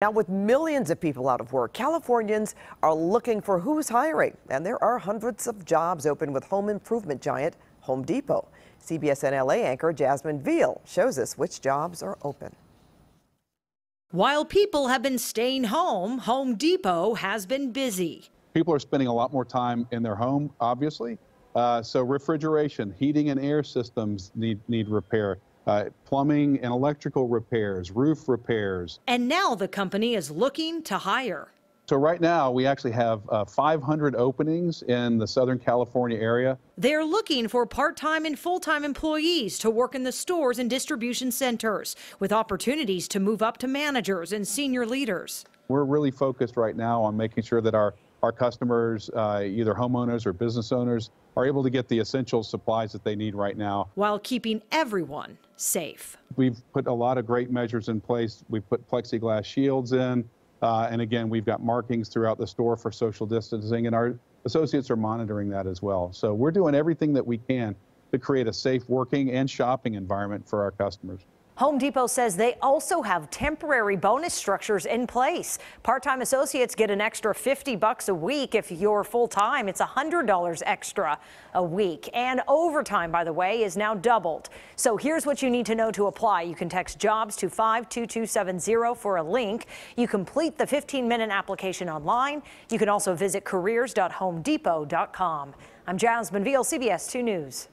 Now, with millions of people out of work, Californians are looking for who's hiring, and there are hundreds of jobs open with home improvement giant Home Depot. CBSN LA anchor Jasmine Veal shows us which jobs are open. While people have been staying home, Home Depot has been busy. People are spending a lot more time in their home, obviously. Uh, so refrigeration, heating and air systems need, need repair uh, plumbing and electrical repairs, roof repairs. And now the company is looking to hire. So right now, we actually have uh, 500 openings in the Southern California area. They're looking for part-time and full-time employees to work in the stores and distribution centers with opportunities to move up to managers and senior leaders. We're really focused right now on making sure that our our customers, uh, either homeowners or business owners, are able to get the essential supplies that they need right now. While keeping everyone safe. We've put a lot of great measures in place. We've put plexiglass shields in. Uh, and again, we've got markings throughout the store for social distancing, and our associates are monitoring that as well. So we're doing everything that we can to create a safe working and shopping environment for our customers. Home Depot says they also have temporary bonus structures in place. Part-time associates get an extra 50 bucks a week. If you're full-time, it's $100 extra a week. And overtime, by the way, is now doubled. So here's what you need to know to apply. You can text jobs to 52270 for a link. You complete the 15-minute application online. You can also visit careers.homedepot.com. I'm Jasmine Veal, CBS 2 News.